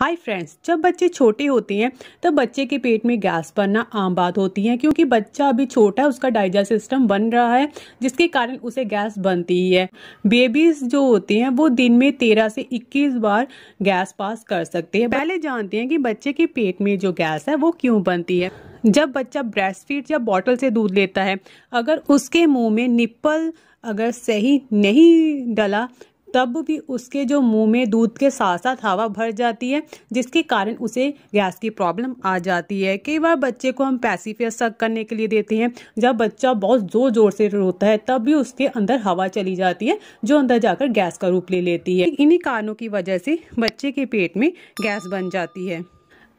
hi friends जब बच्चे छोटे होते हैं तब तो बच्चे के पेट में गैस बनना आम बात होती है क्योंकि बच्चा अभी छोटा है उसका डाइजेस्ट सिस्टम बन रहा है जिसके कारण उसे गैस बनती ही है बेबीज जो होते हैं वो दिन में तेरह से इक्कीस बार गैस पास कर सकते हैं पहले जानते हैं कि बच्चे के पेट में जो गैस है वो क्यों बनती है जब बच्चा ब्रेस्ट फीड या बॉटल से दूध लेता है अगर उसके मुंह में निप्पल अगर सही नहीं डला तब भी उसके जो मुंह में दूध के साथ साथ हवा भर जाती है जिसके कारण उसे गैस की प्रॉब्लम आ जाती है कई बार बच्चे को हम पैसिफियर सक करने के लिए देते हैं जब बच्चा बहुत जोर जोर से रोता है तब भी उसके अंदर हवा चली जाती है जो अंदर जाकर गैस का रूप ले लेती है इन्हीं कारणों की वजह से बच्चे के पेट में गैस बन जाती है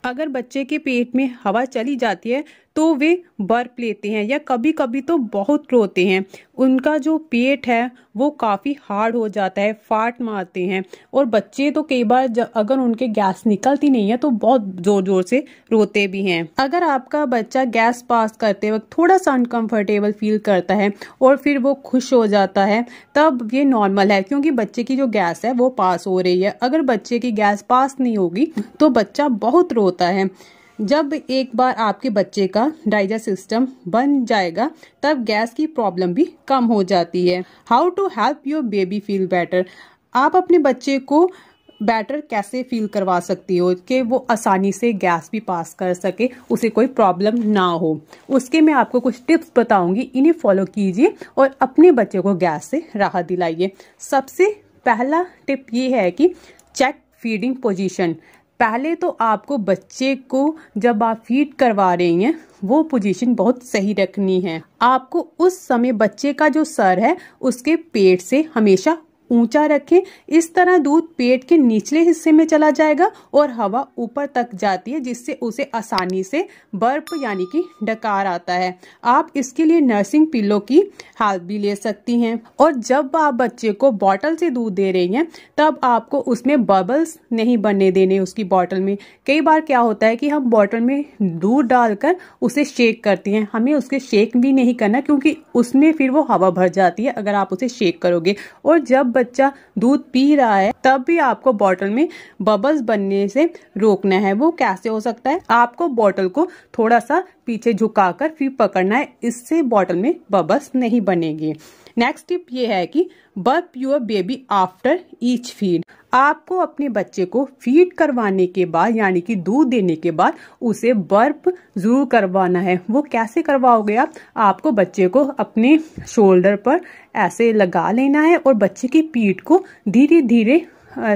अगर बच्चे के पेट में हवा चली जाती है तो वे बर्फ लेते हैं या कभी कभी तो बहुत रोते हैं उनका जो पेट है वो काफ़ी हार्ड हो जाता है फाट मारते हैं और बच्चे तो कई बार अगर उनके गैस निकलती नहीं है तो बहुत ज़ोर ज़ोर से रोते भी हैं अगर आपका बच्चा गैस पास करते वक्त थोड़ा सा अनकंफर्टेबल फील करता है और फिर वो खुश हो जाता है तब ये नॉर्मल है क्योंकि बच्चे की जो गैस है वो पास हो रही है अगर बच्चे की गैस पास नहीं होगी तो बच्चा बहुत रोता है जब एक बार आपके बच्चे का डाइजेस्ट सिस्टम बन जाएगा तब गैस की प्रॉब्लम भी कम हो जाती है how to help your baby feel better आप अपने बच्चे को बेटर कैसे फील करवा सकती हो कि वो आसानी से गैस भी पास कर सके उसे कोई प्रॉब्लम ना हो उसके मैं आपको कुछ टिप्स बताऊंगी इन्हें फॉलो कीजिए और अपने बच्चे को गैस से राहत दिलाइए सबसे पहला टिप ये है कि चेक फीडिंग पोजीशन पहले तो आपको बच्चे को जब आप फीड करवा रही हैं वो पोजीशन बहुत सही रखनी है आपको उस समय बच्चे का जो सर है उसके पेट से हमेशा ऊंचा रखें इस तरह दूध पेट के निचले हिस्से में चला जाएगा और हवा ऊपर तक जाती है जिससे उसे आसानी से बर्प यानी कि डकार आता है आप इसके लिए नर्सिंग पिल्लो की हेल्प भी ले सकती हैं और जब आप बच्चे को बॉटल से दूध दे रही हैं तब आपको उसमें बबल्स नहीं बनने देने उसकी बॉटल में कई बार क्या होता है कि हम बॉटल में दूध डालकर उसे शेक करती हैं हमें उसके शेक भी नहीं करना क्योंकि उसमें फिर वो हवा भर जाती है अगर आप उसे शेक करोगे और जब बच्चा दूध पी रहा है तब भी आपको बॉटल में बबल्स बनने से रोकना है वो कैसे हो सकता है आपको बॉटल को थोड़ा सा पीछे झुकाकर फिर पकड़ना है इससे बॉटल में बबल्स नहीं बनेगी नेक्स्ट टिप ये है कि burp your baby after each feed आपको अपने बच्चे को फीड करवाने के बाद यानी कि दूध देने के बाद उसे बर्फ जरूर करवाना है वो कैसे करवाओगे आप आपको बच्चे को अपने शोल्डर पर ऐसे लगा लेना है और बच्चे की पीठ को धीरे धीरे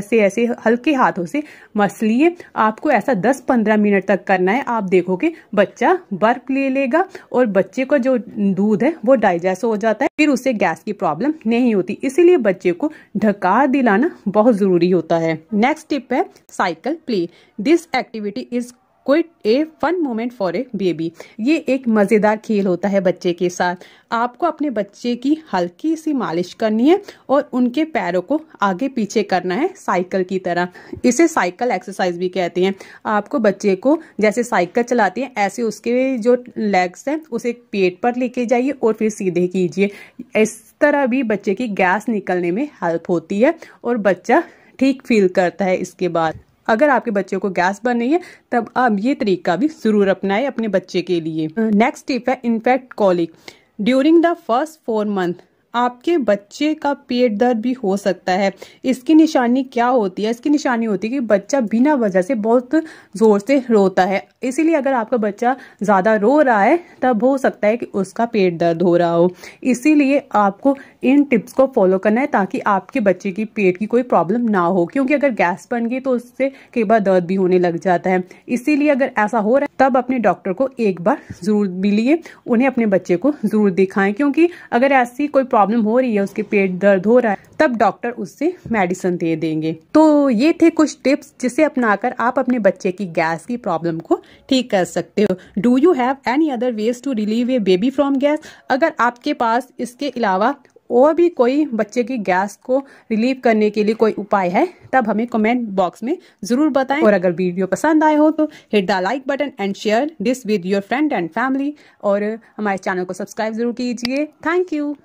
से ऐसे हल्के हाथों से मसलिए आपको ऐसा 10-15 मिनट तक करना है आप देखोगे बच्चा बर्फ ले लेगा और बच्चे का जो दूध है वो डाइजेस्ट हो जाता है फिर उसे गैस की प्रॉब्लम नहीं होती इसीलिए बच्चे को ढकार दिलाना बहुत ज़रूरी होता है नेक्स्ट टिप है cycle play this activity is quite a fun moment for a baby ये एक मज़ेदार खेल होता है बच्चे के साथ आपको अपने बच्चे की हल्की सी मालिश करनी है और उनके पैरों को आगे पीछे करना है साइकिल की तरह इसे साइकिल एक्सरसाइज भी कहते हैं आपको बच्चे को जैसे साइकिल चलाती हैं ऐसे उसके जो लेग्स हैं उसे पेट पर लेके जाइए और फिर सीधे कीजिए इस तरह भी बच्चे की गैस निकलने में हेल्प होती है और बच्चा ठीक फील करता है इसके बाद अगर आपके बच्चे को गैस बन रही है तब आप ये तरीका भी ज़रूर अपनाएं अपने बच्चे के लिए नेक्स्ट टिप है infant colic during the first four month आपके बच्चे का पेट दर्द भी हो सकता है इसकी निशानी क्या होती है इसकी निशानी होती है कि बच्चा बिना वजह से बहुत ज़ोर से रोता है इसीलिए अगर आपका बच्चा ज़्यादा रो रहा है तब हो सकता है कि उसका पेट दर्द हो रहा हो इसीलिए आपको इन टिप्स को फॉलो करना है ताकि आपके बच्चे की पेट की कोई प्रॉब्लम ना हो क्योंकि अगर गैस बन गई तो उससे कई बार दर्द भी होने लग जाता है इसीलिए अगर ऐसा हो रहा है तब अपने डॉक्टर को एक बार ज़रूर मिलिए उन्हें अपने बच्चे को ज़रूर दिखाएं क्योंकि अगर ऐसी कोई प्रॉब्लम प्रॉब्लम हो रही है उसके पेट दर्द हो रहा है तब डॉक्टर उससे मेडिसिन दे देंगे तो ये थे कुछ टिप्स जिसे अपनाकर आप अपने बच्चे की गैस की प्रॉब्लम को ठीक कर सकते हो do you have any other ways to relieve a baby from gas अगर आपके पास इसके अलावा और भी कोई बच्चे की गैस को रिलीव करने के लिए कोई उपाय है तब हमें कमेंट बॉक्स में जरूर बताएं और अगर वीडियो पसंद आए हो तो hit the like button and share this with your friend and family और हमारे चैनल को सब्सक्राइब जरूर कीजिए थैंक यू